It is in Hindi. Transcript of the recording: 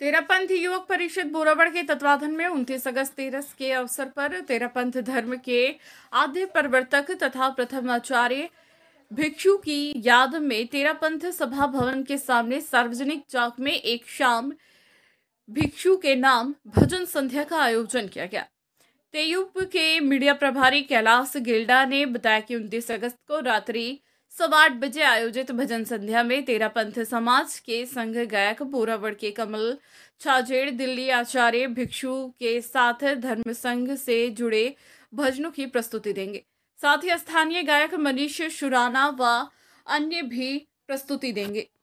तेरापंथ युवक परिषद बोराबड़ के तत्वाधान में उन्तीस अगस्त तेरस के अवसर पर तेरापंथ धर्म के आद्य प्रवर्तक तथा प्रथम आचार्य भिक्षु की याद में तेरापंथ सभा भवन के सामने सार्वजनिक चौक में एक शाम भिक्षु के नाम भजन संध्या का आयोजन किया गया तेयुप के मीडिया प्रभारी कैलाश गिल्डा ने बताया कि उनतीस अगस्त को रात्रि सवा आठ बजे आयोजित भजन संध्या में तेरा पंथ समाज के संघ गायक बोरावड़ के कमल छाजेड़ दिल्ली आचार्य भिक्षु के साथ धर्म संघ से जुड़े भजनों की प्रस्तुति देंगे साथ ही स्थानीय गायक मनीष शुराना व अन्य भी प्रस्तुति देंगे